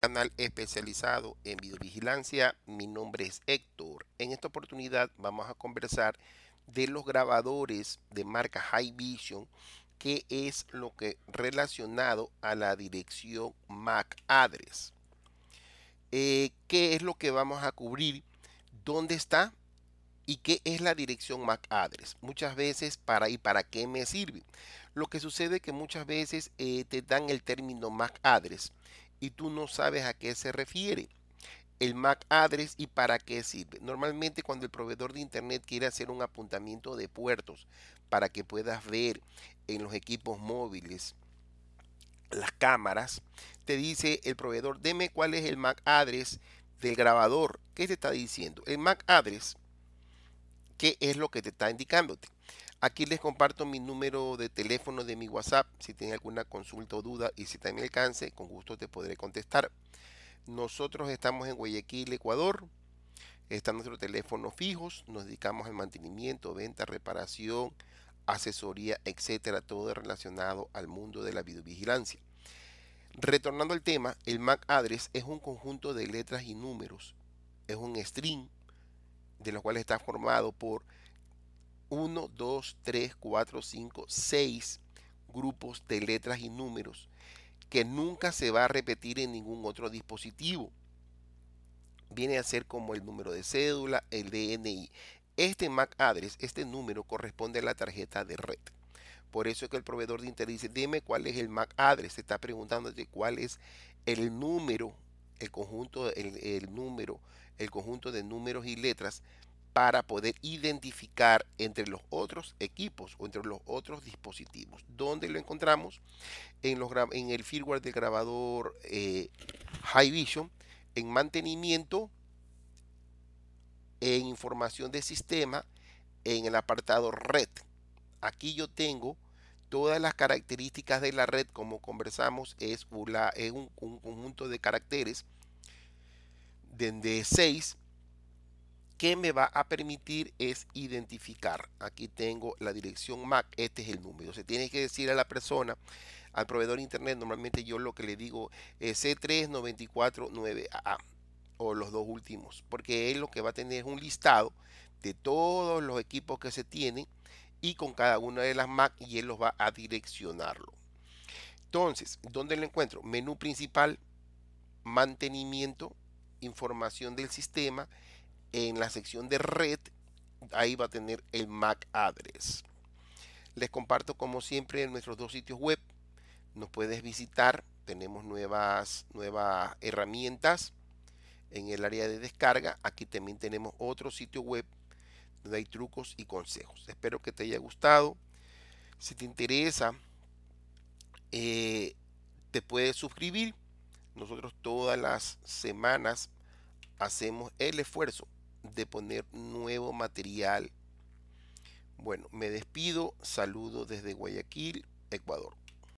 canal especializado en videovigilancia. Mi nombre es Héctor. En esta oportunidad vamos a conversar de los grabadores de marca High Vision, que es lo que relacionado a la dirección MAC address. Eh, ¿Qué es lo que vamos a cubrir? ¿Dónde está? ¿Y qué es la dirección MAC address? Muchas veces, ¿para y para qué me sirve? Lo que sucede que muchas veces eh, te dan el término MAC address y tú no sabes a qué se refiere el MAC address y para qué sirve. Normalmente cuando el proveedor de internet quiere hacer un apuntamiento de puertos para que puedas ver en los equipos móviles las cámaras, te dice el proveedor, deme cuál es el MAC address del grabador. ¿Qué te está diciendo? El MAC address, ¿qué es lo que te está indicándote? Aquí les comparto mi número de teléfono de mi WhatsApp. Si tienen alguna consulta o duda y si también alcance, con gusto te podré contestar. Nosotros estamos en Guayaquil, Ecuador. Está nuestro teléfono fijos. Nos dedicamos al mantenimiento, venta, reparación, asesoría, etcétera. Todo relacionado al mundo de la videovigilancia. Retornando al tema, el MAC address es un conjunto de letras y números. Es un string de los cuales está formado por 1, 2, 3, 4, 5, 6 grupos de letras y números que nunca se va a repetir en ningún otro dispositivo. Viene a ser como el número de cédula, el DNI. Este MAC address, este número corresponde a la tarjeta de red. Por eso es que el proveedor de Internet dice, dime cuál es el MAC address. se está de cuál es el número, el conjunto, el número, el conjunto de números y letras para poder identificar entre los otros equipos o entre los otros dispositivos. ¿Dónde lo encontramos? En, el firmware del grabador eh, High Vision, en mantenimiento, en información de sistema, en el apartado red. Aquí yo tengo todas las características de la red, como conversamos, es, un, un conjunto de caracteres de 6 que me va a permitir es identificar. Aquí tengo la dirección MAC, este es el número. Se tiene que decir a la persona, al proveedor de internet, normalmente yo lo que le digo es c 3949 a o los dos últimos, porque él lo que va a tener es un listado de todos los equipos que se tienen y con cada una de las MAC y él los va a direccionarlo. Entonces, ¿dónde lo encuentro? Menú principal, mantenimiento, información del sistema, en la sección de red, ahí va a tener el MAC address. Les comparto como siempre en nuestros dos sitios web. Nos puedes visitar, tenemos nuevas, nuevas herramientas en el área de descarga. Aquí también tenemos otro sitio web donde hay trucos y consejos. Espero que te haya gustado. Si te interesa, eh, te puedes suscribir. Nosotros todas las semanas hacemos el esfuerzo de poner nuevo material. Bueno, me despido, saludo desde Guayaquil, Ecuador.